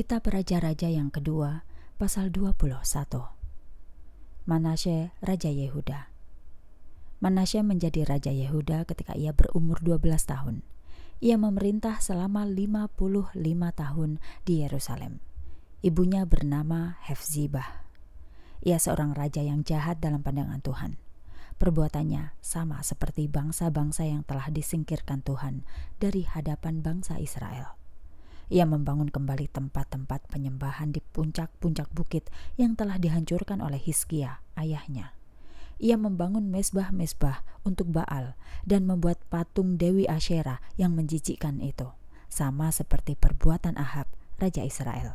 kita Raja-Raja yang kedua, pasal 21. Manasye Raja Yehuda Manasye menjadi Raja Yehuda ketika ia berumur 12 tahun. Ia memerintah selama 55 tahun di Yerusalem. Ibunya bernama Hefzibah. Ia seorang raja yang jahat dalam pandangan Tuhan. Perbuatannya sama seperti bangsa-bangsa yang telah disingkirkan Tuhan dari hadapan bangsa Israel ia membangun kembali tempat-tempat penyembahan di puncak-puncak bukit yang telah dihancurkan oleh Hiskia, ayahnya. Ia membangun mesbah-mesbah untuk Baal dan membuat patung Dewi Asyera yang menjijikkan itu, sama seperti perbuatan Ahab, Raja Israel.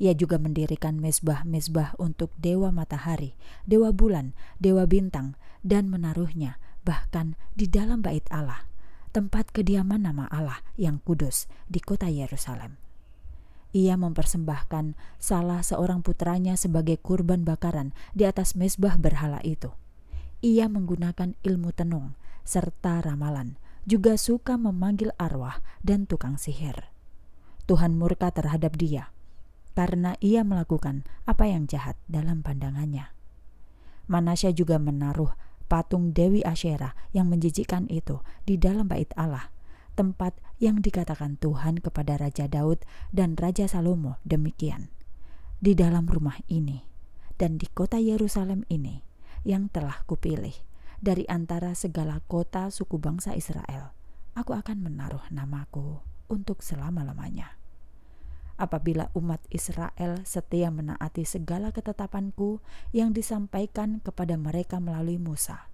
Ia juga mendirikan mesbah-mesbah untuk dewa matahari, dewa bulan, dewa bintang, dan menaruhnya bahkan di dalam bait Allah tempat kediaman nama Allah yang kudus di kota Yerusalem. Ia mempersembahkan salah seorang putranya sebagai kurban bakaran di atas mezbah berhala itu. Ia menggunakan ilmu tenung serta ramalan, juga suka memanggil arwah dan tukang sihir. Tuhan murka terhadap dia karena ia melakukan apa yang jahat dalam pandangannya. Manasya juga menaruh patung Dewi Asyera yang menjijikkan itu di dalam bait Allah, tempat yang dikatakan Tuhan kepada Raja Daud dan Raja Salomo demikian. Di dalam rumah ini dan di kota Yerusalem ini yang telah kupilih dari antara segala kota suku bangsa Israel, aku akan menaruh namaku untuk selama-lamanya apabila umat Israel setia menaati segala ketetapanku yang disampaikan kepada mereka melalui Musa,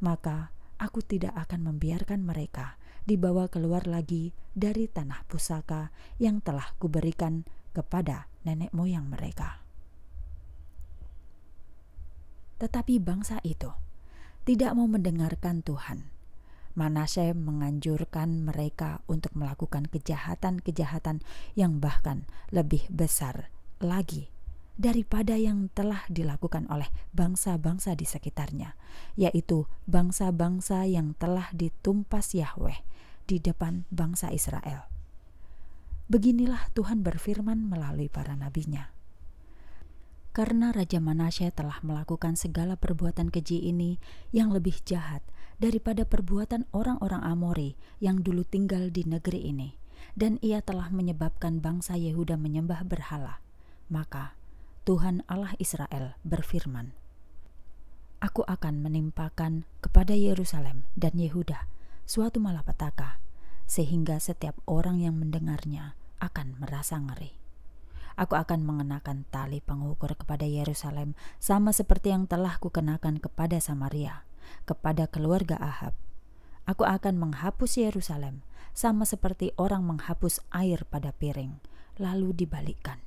maka aku tidak akan membiarkan mereka dibawa keluar lagi dari tanah pusaka yang telah kuberikan kepada nenek moyang mereka. Tetapi bangsa itu tidak mau mendengarkan Tuhan Manase menganjurkan mereka untuk melakukan kejahatan-kejahatan yang bahkan lebih besar lagi daripada yang telah dilakukan oleh bangsa-bangsa di sekitarnya, yaitu bangsa-bangsa yang telah ditumpas Yahweh di depan bangsa Israel. Beginilah Tuhan berfirman melalui para nabinya. Karena Raja Manasye telah melakukan segala perbuatan keji ini yang lebih jahat daripada perbuatan orang-orang Amori yang dulu tinggal di negeri ini, dan ia telah menyebabkan bangsa Yehuda menyembah berhala. Maka Tuhan Allah Israel berfirman, Aku akan menimpakan kepada Yerusalem dan Yehuda suatu malapetaka, sehingga setiap orang yang mendengarnya akan merasa ngeri. Aku akan mengenakan tali pengukur kepada Yerusalem sama seperti yang telah kukenakan kepada Samaria.' kepada keluarga Ahab, Aku akan menghapus Yerusalem, sama seperti orang menghapus air pada piring, lalu dibalikkan.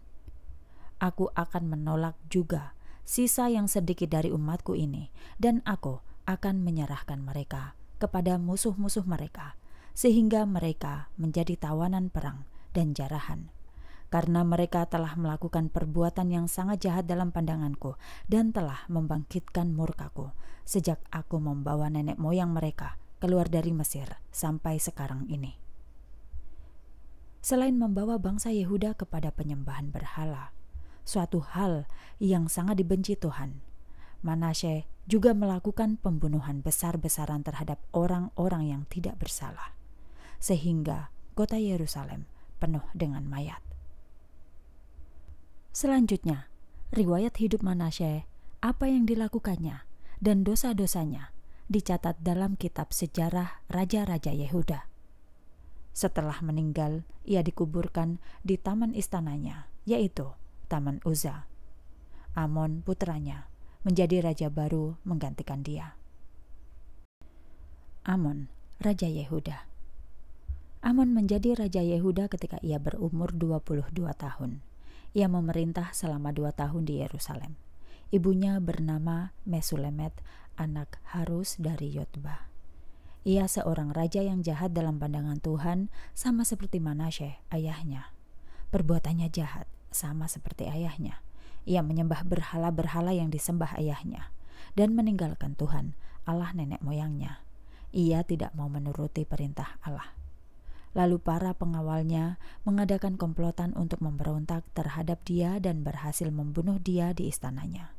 Aku akan menolak juga sisa yang sedikit dari umatku ini, dan aku akan menyerahkan mereka kepada musuh-musuh mereka, sehingga mereka menjadi tawanan perang dan jarahan karena mereka telah melakukan perbuatan yang sangat jahat dalam pandanganku dan telah membangkitkan murkaku sejak aku membawa nenek moyang mereka keluar dari Mesir sampai sekarang ini. Selain membawa bangsa Yehuda kepada penyembahan berhala, suatu hal yang sangat dibenci Tuhan, Manasye juga melakukan pembunuhan besar-besaran terhadap orang-orang yang tidak bersalah, sehingga kota Yerusalem penuh dengan mayat. Selanjutnya, riwayat hidup Manasye, apa yang dilakukannya, dan dosa-dosanya dicatat dalam kitab sejarah Raja-Raja Yehuda. Setelah meninggal, ia dikuburkan di taman istananya, yaitu Taman Uza. Amon putranya menjadi raja baru menggantikan dia. Amon, Raja Yehuda Amon menjadi Raja Yehuda ketika ia berumur 22 tahun. Ia memerintah selama dua tahun di Yerusalem. Ibunya bernama Mesulemet, anak Harus dari Yotba. Ia seorang raja yang jahat dalam pandangan Tuhan, sama seperti Manasye, ayahnya. Perbuatannya jahat, sama seperti ayahnya. Ia menyembah berhala-berhala yang disembah ayahnya dan meninggalkan Tuhan, Allah nenek moyangnya. Ia tidak mau menuruti perintah Allah. Lalu para pengawalnya mengadakan komplotan untuk memberontak terhadap dia dan berhasil membunuh dia di istananya.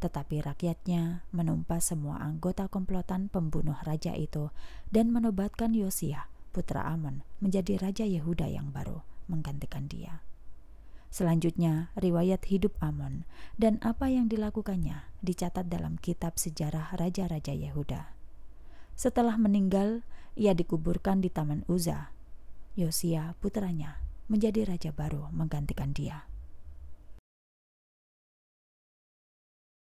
Tetapi rakyatnya menumpas semua anggota komplotan pembunuh raja itu dan menobatkan Yosia, putra Amon, menjadi raja Yehuda yang baru, menggantikan dia. Selanjutnya, riwayat hidup Amon dan apa yang dilakukannya dicatat dalam kitab sejarah raja-raja Yehuda. Setelah meninggal, ia dikuburkan di Taman Uza, Yosia putranya menjadi raja baru menggantikan dia.